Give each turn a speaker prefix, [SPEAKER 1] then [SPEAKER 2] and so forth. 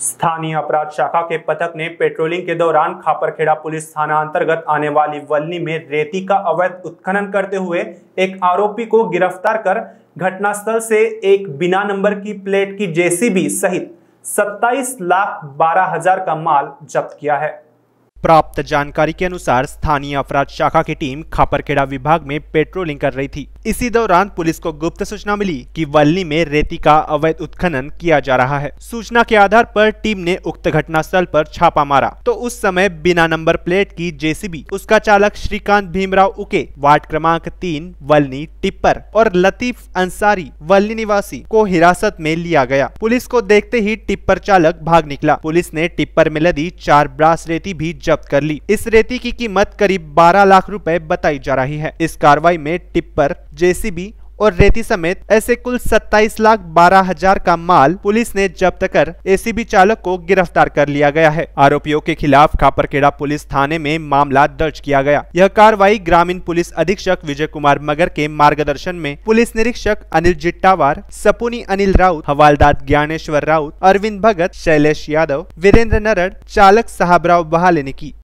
[SPEAKER 1] स्थानीय अपराध शाखा के पथक ने पेट्रोलिंग के दौरान खापरखेड़ा पुलिस थाना अंतर्गत आने वाली वलनी में रेती का अवैध उत्खनन करते हुए एक आरोपी को गिरफ्तार कर घटनास्थल से एक बिना नंबर की प्लेट की जेसीबी सहित 27 लाख बारह हजार का माल जब्त किया है प्राप्त जानकारी के अनुसार स्थानीय अपराध शाखा की टीम खापरखेड़ा विभाग में पेट्रोलिंग कर रही थी इसी दौरान पुलिस को गुप्त सूचना मिली कि वल्ली में रेती का अवैध उत्खनन किया जा रहा है सूचना के आधार पर टीम ने उक्त घटनास्थल पर छापा मारा तो उस समय बिना नंबर प्लेट की जेसीबी उसका चालक श्रीकांत भीमराव उके वार्ड क्रमांक तीन वल्ली टिप्पर और लतीफ अंसारी वल्ली निवासी को हिरासत में लिया गया पुलिस को देखते ही टिप्पर चालक भाग निकला पुलिस ने टिप्पर में लदी चार ब्रास रेती भी जब जब्त कर ली इस रेती की कीमत करीब 12 लाख रुपए बताई जा रही है इस कार्रवाई में टिप्पर जेसीबी और रेती समेत ऐसे कुल सत्ताईस लाख बारह हजार का माल पुलिस ने जब्त कर एसीबी चालक को गिरफ्तार कर लिया गया है आरोपियों के खिलाफ खापरखेड़ा पुलिस थाने में मामला दर्ज किया गया यह कार्रवाई ग्रामीण पुलिस अधीक्षक विजय कुमार मगर के मार्गदर्शन में पुलिस निरीक्षक अनिल जिट्टावार सपुनी अनिल राउत हवालदार ज्ञानेश्वर राउत अरविंद भगत शैलेश यादव वीरेंद्र नरड चालक साहबराव बहाले ने की